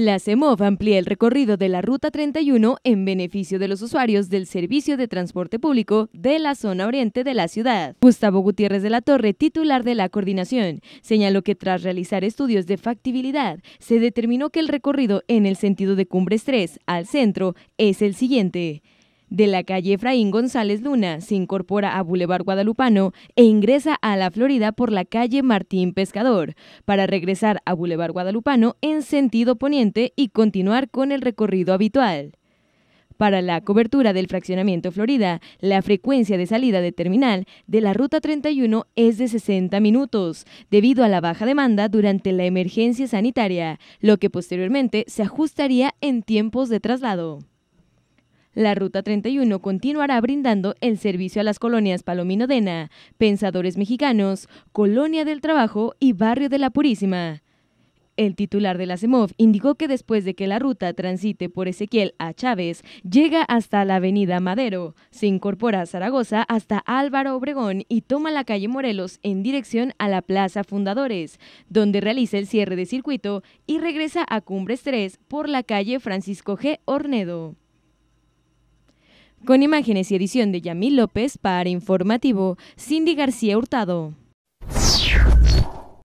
La CEMOV amplía el recorrido de la Ruta 31 en beneficio de los usuarios del servicio de transporte público de la zona oriente de la ciudad. Gustavo Gutiérrez de la Torre, titular de la coordinación, señaló que tras realizar estudios de factibilidad, se determinó que el recorrido en el sentido de Cumbres 3 al centro es el siguiente. De la calle Efraín González Luna se incorpora a Boulevard Guadalupano e ingresa a la Florida por la calle Martín Pescador para regresar a Boulevard Guadalupano en sentido poniente y continuar con el recorrido habitual. Para la cobertura del fraccionamiento Florida, la frecuencia de salida de terminal de la ruta 31 es de 60 minutos, debido a la baja demanda durante la emergencia sanitaria, lo que posteriormente se ajustaría en tiempos de traslado. La Ruta 31 continuará brindando el servicio a las colonias Palomino-Dena, Pensadores Mexicanos, Colonia del Trabajo y Barrio de la Purísima. El titular de la CEMOV indicó que después de que la ruta transite por Ezequiel a Chávez, llega hasta la avenida Madero, se incorpora a Zaragoza hasta Álvaro Obregón y toma la calle Morelos en dirección a la Plaza Fundadores, donde realiza el cierre de circuito y regresa a Cumbres 3 por la calle Francisco G. Ornedo. Con imágenes y edición de Yamil López para Informativo, Cindy García Hurtado.